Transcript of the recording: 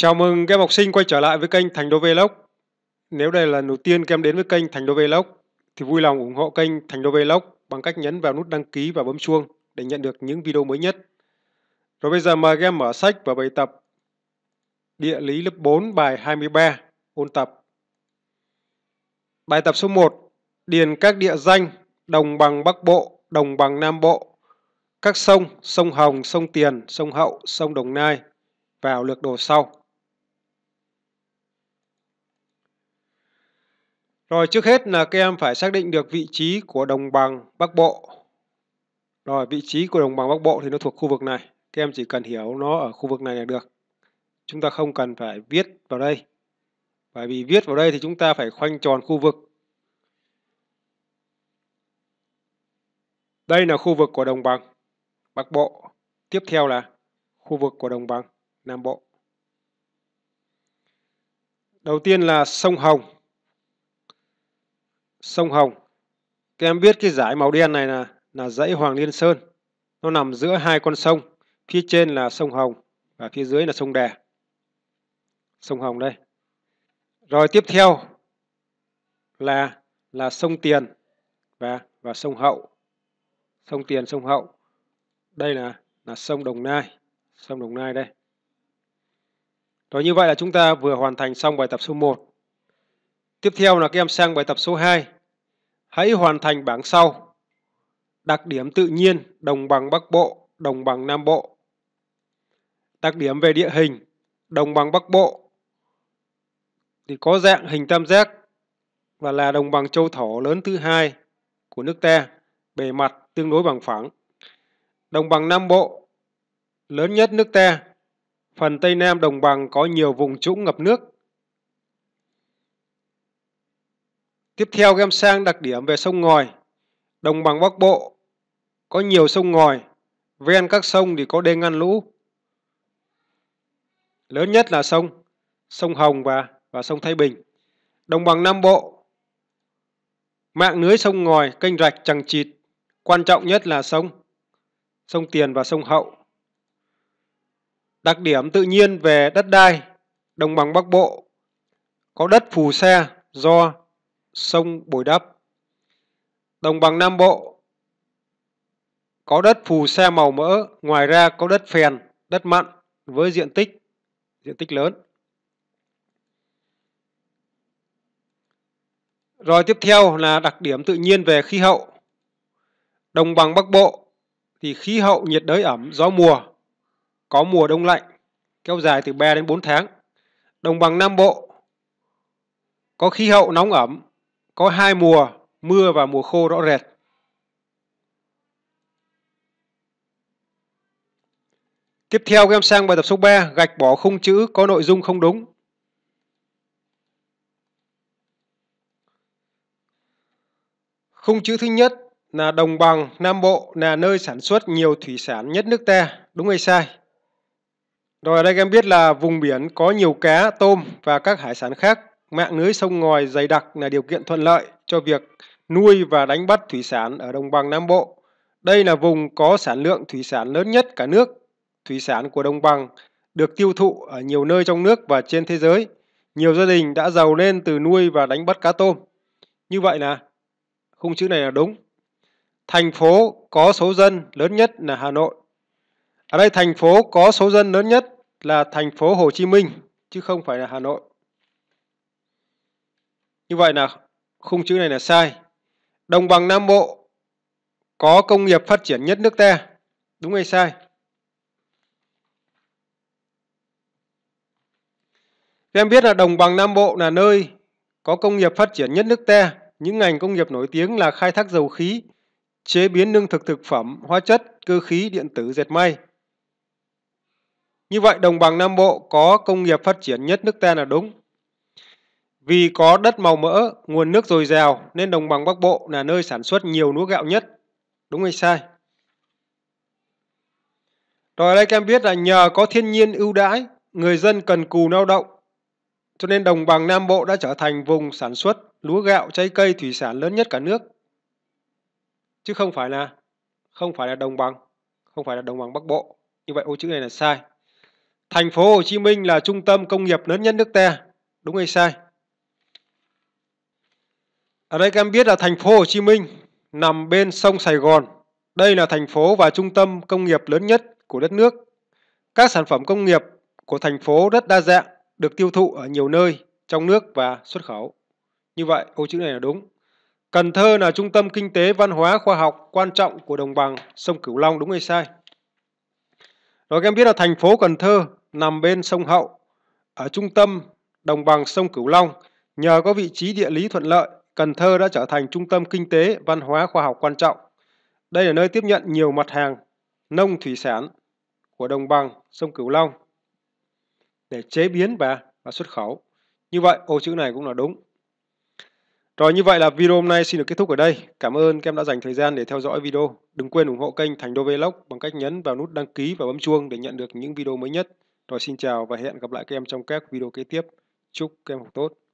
Chào mừng các em học sinh quay trở lại với kênh Thành Đô Vlog. Nếu đây là lần đầu tiên các em đến với kênh Thành Đô Vlog thì vui lòng ủng hộ kênh Thành Đô Vlog bằng cách nhấn vào nút đăng ký và bấm chuông để nhận được những video mới nhất. Rồi bây giờ mời các em mở sách và bài tập Địa lý lớp 4 bài 23 ôn tập. Bài tập số 1: Điền các địa danh đồng bằng Bắc Bộ, đồng bằng Nam Bộ, các sông, sông Hồng, sông Tiền, sông Hậu, sông Đồng Nai vào lược đồ sau. Rồi trước hết là các em phải xác định được vị trí của đồng bằng Bắc Bộ. Rồi vị trí của đồng bằng Bắc Bộ thì nó thuộc khu vực này. Các em chỉ cần hiểu nó ở khu vực này là được. Chúng ta không cần phải viết vào đây. Bởi vì viết vào đây thì chúng ta phải khoanh tròn khu vực. Đây là khu vực của đồng bằng Bắc Bộ. Tiếp theo là khu vực của đồng bằng Nam Bộ. Đầu tiên là sông Hồng sông Hồng. Các em biết cái dải màu đen này là là dãy Hoàng Liên Sơn. Nó nằm giữa hai con sông, phía trên là sông Hồng và phía dưới là sông Đà. Sông Hồng đây. Rồi tiếp theo là là sông Tiền và và sông Hậu. Sông Tiền, sông Hậu. Đây là là sông Đồng Nai, sông Đồng Nai đây. Rồi như vậy là chúng ta vừa hoàn thành xong bài tập số 1 Tiếp theo là các em sang bài tập số 2. Hãy hoàn thành bảng sau. Đặc điểm tự nhiên đồng bằng Bắc Bộ, đồng bằng Nam Bộ. Đặc điểm về địa hình đồng bằng Bắc Bộ thì có dạng hình tam giác và là đồng bằng châu thổ lớn thứ hai của nước ta, bề mặt tương đối bằng phẳng. Đồng bằng Nam Bộ lớn nhất nước ta, phần Tây Nam đồng bằng có nhiều vùng trũng ngập nước Tiếp theo các em sang đặc điểm về sông ngòi. Đồng bằng Bắc Bộ có nhiều sông ngòi, ven các sông thì có đê ngăn lũ. Lớn nhất là sông sông Hồng và và sông Thái Bình. Đồng bằng Nam Bộ mạng lưới sông ngòi, kênh rạch chằng chịt, quan trọng nhất là sông sông Tiền và sông Hậu. Đặc điểm tự nhiên về đất đai đồng bằng Bắc Bộ có đất phù sa do sông bồi đắp. Đồng bằng Nam Bộ có đất phù sa màu mỡ, ngoài ra có đất phèn, đất mặn với diện tích diện tích lớn. Rồi tiếp theo là đặc điểm tự nhiên về khí hậu. Đồng bằng Bắc Bộ thì khí hậu nhiệt đới ẩm, gió mùa, có mùa đông lạnh, kéo dài từ 3 đến 4 tháng. Đồng bằng Nam Bộ có khí hậu nóng ẩm, có hai mùa mưa và mùa khô rõ rệt. Tiếp theo các em sang bài tập số 3, gạch bỏ khung chữ có nội dung không đúng. Khung chữ thứ nhất là đồng bằng Nam Bộ là nơi sản xuất nhiều thủy sản nhất nước ta, đúng hay sai? Rồi ở đây các em biết là vùng biển có nhiều cá, tôm và các hải sản khác mạng lưới sông ngòi dày đặc là điều kiện thuận lợi cho việc nuôi và đánh bắt thủy sản ở đồng bằng Nam Bộ. Đây là vùng có sản lượng thủy sản lớn nhất cả nước. Thủy sản của đồng bằng được tiêu thụ ở nhiều nơi trong nước và trên thế giới. Nhiều gia đình đã giàu lên từ nuôi và đánh bắt cá tôm. Như vậy là khung chữ này là đúng. Thành phố có số dân lớn nhất là Hà Nội. Ở đây thành phố có số dân lớn nhất là thành phố Hồ Chí Minh chứ không phải là Hà Nội. Như vậy là khung chữ này là sai. Đồng bằng Nam Bộ có công nghiệp phát triển nhất nước ta. Đúng hay sai? Các em biết là đồng bằng Nam Bộ là nơi có công nghiệp phát triển nhất nước ta. Những ngành công nghiệp nổi tiếng là khai thác dầu khí, chế biến lương thực thực phẩm, hóa chất, cơ khí, điện tử, dệt may. Như vậy, đồng bằng Nam Bộ có công nghiệp phát triển nhất nước ta là đúng. Vì có đất màu mỡ, nguồn nước dồi dào nên đồng bằng Bắc Bộ là nơi sản xuất nhiều lúa gạo nhất. Đúng hay sai? Rồi đây các em biết là nhờ có thiên nhiên ưu đãi, người dân cần cù lao động. Cho nên đồng bằng Nam Bộ đã trở thành vùng sản xuất lúa gạo, trái cây, thủy sản lớn nhất cả nước. Chứ không phải là không phải là đồng bằng, không phải là đồng bằng Bắc Bộ. Như vậy ô chữ này là sai. Thành phố Hồ Chí Minh là trung tâm công nghiệp lớn nhất nước ta. Đúng hay sai? Ở đây các em biết là thành phố Hồ Chí Minh nằm bên sông Sài Gòn. Đây là thành phố và trung tâm công nghiệp lớn nhất của đất nước. Các sản phẩm công nghiệp của thành phố rất đa dạng, được tiêu thụ ở nhiều nơi trong nước và xuất khẩu. Như vậy, ô chữ này là đúng. Cần Thơ là trung tâm kinh tế, văn hóa, khoa học quan trọng của đồng bằng sông Cửu Long đúng hay sai? Rồi các em biết là thành phố Cần Thơ nằm bên sông Hậu, ở trung tâm đồng bằng sông Cửu Long, nhờ có vị trí địa lý thuận lợi Cần Thơ đã trở thành trung tâm kinh tế, văn hóa, khoa học quan trọng. Đây là nơi tiếp nhận nhiều mặt hàng nông thủy sản của đồng bằng sông Cửu Long để chế biến và, và xuất khẩu. Như vậy, ô chữ này cũng là đúng. Rồi như vậy là video hôm nay xin được kết thúc ở đây. Cảm ơn các em đã dành thời gian để theo dõi video. Đừng quên ủng hộ kênh Thành Đô Vlog bằng cách nhấn vào nút đăng ký và bấm chuông để nhận được những video mới nhất. Rồi xin chào và hẹn gặp lại các em trong các video kế tiếp. Chúc các em học tốt.